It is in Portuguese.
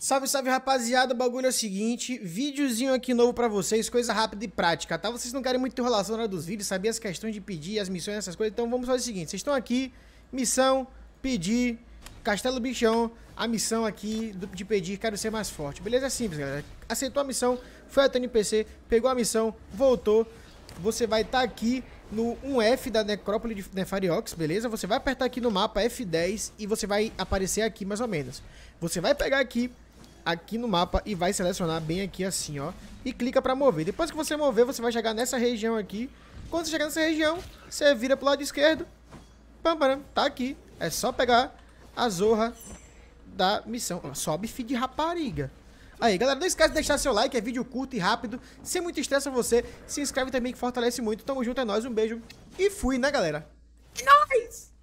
Salve, salve rapaziada, o bagulho é o seguinte, videozinho aqui novo pra vocês, coisa rápida e prática, tá? Vocês não querem muita enrolação na hora dos vídeos, sabia as questões de pedir, as missões, essas coisas, então vamos fazer o seguinte, vocês estão aqui, missão, pedir, Castelo Bichão, a missão aqui do, de pedir, quero ser mais forte, beleza? É simples, galera, aceitou a missão, foi até o NPC, pegou a missão, voltou, você vai estar tá aqui no 1F da Necrópole de Nefariox, né, beleza? Você vai apertar aqui no mapa F10 e você vai aparecer aqui mais ou menos. Você vai pegar aqui aqui no mapa e vai selecionar bem aqui assim, ó. E clica para mover. Depois que você mover, você vai chegar nessa região aqui. Quando você chegar nessa região, você vira pro lado esquerdo. Pam, pam, tá aqui. É só pegar a zorra da missão. Sobe, feed rapariga. Aí, galera, não esquece de deixar seu like, é vídeo curto e rápido, sem muito estresse a você. Se inscreve também que fortalece muito. Tamo junto, é nóis, um beijo e fui, né, galera? É nóis!